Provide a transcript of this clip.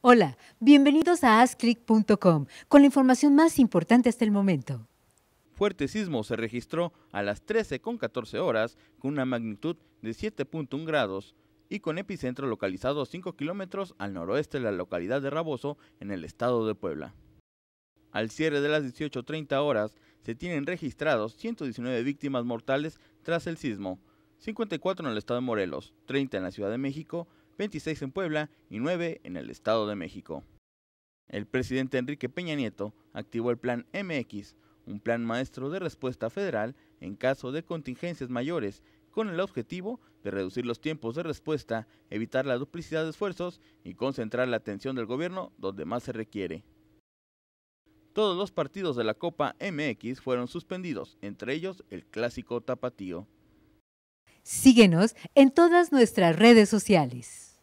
Hola, bienvenidos a AskClick.com con la información más importante hasta el momento. Fuerte sismo se registró a las 13.14 con horas con una magnitud de 7.1 grados y con epicentro localizado a 5 kilómetros al noroeste de la localidad de Raboso en el estado de Puebla. Al cierre de las 18.30 horas se tienen registrados 119 víctimas mortales tras el sismo, 54 en el estado de Morelos, 30 en la Ciudad de México, 26 en Puebla y 9 en el Estado de México. El presidente Enrique Peña Nieto activó el Plan MX, un plan maestro de respuesta federal en caso de contingencias mayores, con el objetivo de reducir los tiempos de respuesta, evitar la duplicidad de esfuerzos y concentrar la atención del gobierno donde más se requiere. Todos los partidos de la Copa MX fueron suspendidos, entre ellos el clásico tapatío. Síguenos en todas nuestras redes sociales.